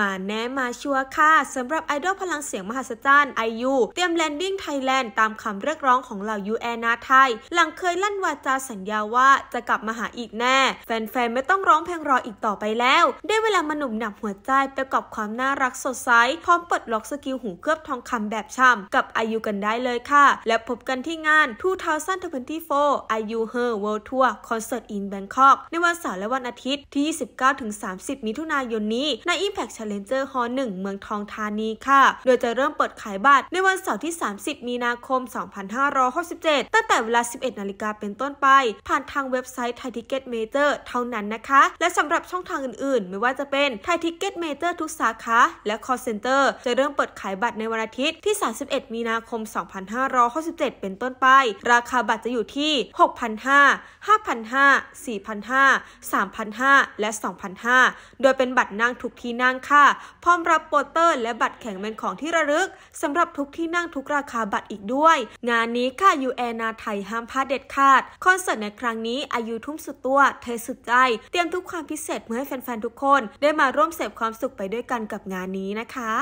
มาแน่มาชัวร์ค่ะสำหรับไอดอลพลังเสียงมหัศจรรย์ไอยูเตรียมแลนดิ้งไทยแลนด์ตามคำเรียกร้องของเหล่ายูแอนาไทย หลังเคยลั่นวาจาสัญญาว่าจะกลับมาหาอีกแน่ แฟนๆไม่ต้องร้องเพลงรออีกต่อไปแล้ว ได้เวลามาหนุ่มหนับหัวใจไปกอบความน่ารักสดใสพร้อมปลดล็อกสกิลหูเคลือบทองคำแบบช่ำกับไอยูกันได้เลยค่ะ และพบกันที่งาน2024 i u วิลด์ทัวร์คอนเสิร์ตอินแบงคอกในวันเสาร์และวันอาทิตย์ที่29-30 มิถุนายนนี้ในอิมแพล h เ l l e n g e r h a ล์หเมืองทองธานีค่ะ โดยจะเริ่มเปิดขายบัตรในวันเสาร์ที่ 30 มีนาคม 2567 ตั้งแต่เวลา 11 นาฬิกาเป็นต้นไป ผ่านทางเว็บไซต์ยทิกเก็ตเมเจอร์เท่านั้นนะคะ และสำหรับช่องทางอื่นๆ ไม่ว่าจะเป็นยทิกเก็ตเมเจอร์ทุกสาขาและคอร์เซ็นเตอร์จะเริ่มเปิดขายบัตรในวันอาทิตย์ที่ 31 มีนาคม 2567 เป็นต้นไป ราคาบัตรจะอยู่ที่ 6,500 5,500 4,500 3,500 และ 2,500 โดยเป็นบัตรนั่งทุกที่นั่งค่ะพร้อมรับโปสเตอร์และบัตรแข่งเป็นของที่ระลึกสำหรับทุกที่นั่งทุกราคาบัตรอีกด้วย งานนี้ค่ะยูแอนาไทยห้ามพลาดเด็ดขาด คอนเสิร์ตในครั้งนี้อายุทุ่มสุดตัวเทสุดใจ เตรียมทุกความพิเศษเพื่อให้แฟนๆทุกคนได้มาร่วมเสพความสุขไปด้วยกันกับงานนี้นะคะ